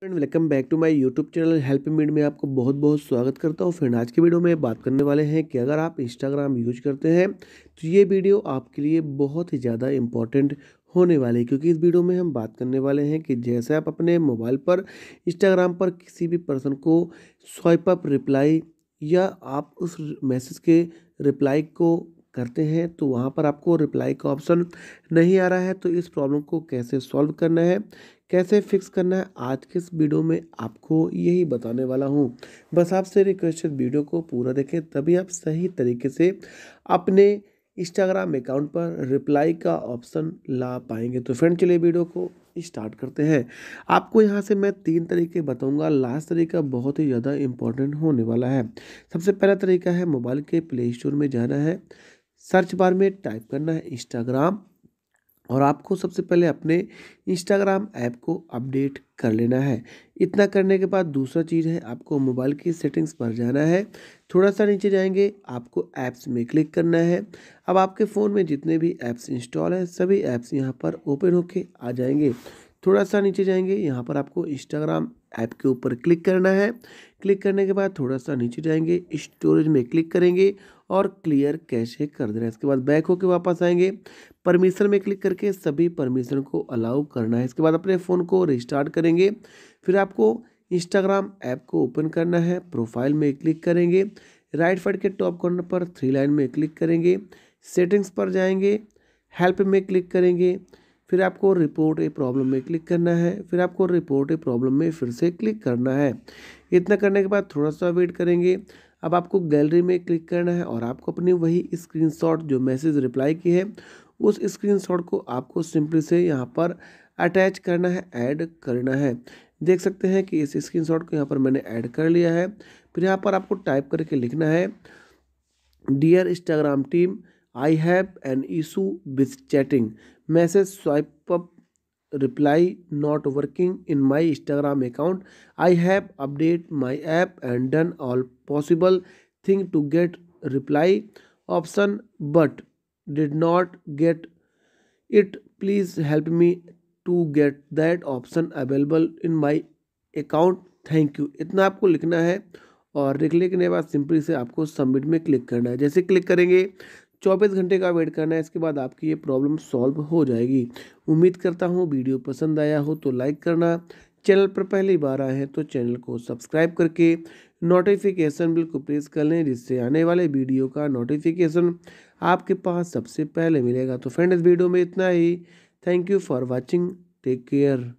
friend welcome back to my YouTube channel help मीड में आपको बहुत बहुत स्वागत करता हूँ फ्रेंड आज के वीडियो में बात करने वाले हैं कि अगर आप इंस्टाग्राम यूज करते हैं तो ये वीडियो आपके लिए बहुत ही ज़्यादा इम्पॉर्टेंट होने वाले क्योंकि इस वीडियो में हम बात करने वाले हैं कि जैसे आप अपने मोबाइल पर इंस्टाग्राम पर किसी भी पर्सन को स्वाइप अप रिप्लाई या आप उस मैसेज के रिप्लाई को करते हैं तो वहाँ पर आपको रिप्लाई का ऑप्शन नहीं आ रहा है तो इस प्रॉब्लम को कैसे सॉल्व करना है कैसे फिक्स करना है आज के इस वीडियो में आपको यही बताने वाला हूँ बस आपसे रिक्वेस्ट है वीडियो को पूरा देखें तभी आप सही तरीके से अपने इंस्टाग्राम अकाउंट पर रिप्लाई का ऑप्शन ला पाएंगे तो फ्रेंड चलिए वीडियो को स्टार्ट करते हैं आपको यहाँ से मैं तीन तरीके बताऊँगा लास्ट तरीका बहुत ही ज़्यादा इम्पोर्टेंट होने वाला है सबसे पहला तरीका है मोबाइल के प्ले स्टोर में जाना है सर्च बार में टाइप करना है इंस्टाग्राम और आपको सबसे पहले अपने इंस्टाग्राम ऐप को अपडेट कर लेना है इतना करने के बाद दूसरा चीज़ है आपको मोबाइल की सेटिंग्स पर जाना है थोड़ा सा नीचे जाएंगे आपको ऐप्स में क्लिक करना है अब आपके फ़ोन में जितने भी ऐप्स इंस्टॉल हैं सभी ऐप्स यहाँ पर ओपन होके आ जाएंगे थोड़ा सा नीचे जाएंगे यहाँ पर आपको इंस्टाग्राम ऐप के ऊपर क्लिक करना है क्लिक करने के बाद थोड़ा सा नीचे जाएंगे स्टोरेज में क्लिक करेंगे और क्लियर कैसे कर देना है इसके बाद बैक होकर वापस आएंगे परमिशन में क्लिक करके सभी परमिशन को अलाउ करना है इसके बाद अपने फ़ोन को रिस्टार्ट करेंगे फिर आपको इंस्टाग्राम ऐप को ओपन करना है प्रोफाइल में क्लिक करेंगे राइट साइड के टॉप कॉर्नर पर थ्री लाइन में क्लिक करेंगे सेटिंग्स पर जाएंगे हेल्प में क्लिक करेंगे फिर आपको रिपोर्ट ए प्रॉब्लम में क्लिक करना है फिर आपको रिपोर्ट ए प्रॉब्लम में फिर से क्लिक करना है इतना करने के बाद थोड़ा सा वेट करेंगे अब आपको गैलरी में क्लिक करना है और आपको अपनी वही स्क्रीनशॉट जो मैसेज रिप्लाई की है उस स्क्रीनशॉट को आपको सिंपली से यहाँ पर अटैच करना है ऐड करना है देख सकते हैं कि इस स्क्रीनशॉट को यहाँ पर मैंने ऐड कर लिया है फिर यहाँ पर आपको टाइप करके लिखना है dear Instagram team I have an issue with chatting message swipe up reply not working in my Instagram account I have update my app and done all possible thing to get reply option but did not get it please help me to get that option available in my account thank you इतना आपको लिखना है और लिखने के बाद simply से आपको सबमिट में क्लिक करना है जैसे क्लिक करेंगे चौबीस घंटे का वेट करना है इसके बाद आपकी ये प्रॉब्लम सॉल्व हो जाएगी उम्मीद करता हूँ वीडियो पसंद आया हो तो लाइक करना चैनल पर पहली बार आए हैं तो चैनल को सब्सक्राइब करके नोटिफिकेशन बिल को प्रेस कर लें जिससे आने वाले वीडियो का नोटिफिकेशन आपके पास सबसे पहले मिलेगा तो फ्रेंड इस वीडियो में इतना ही thank you for watching take care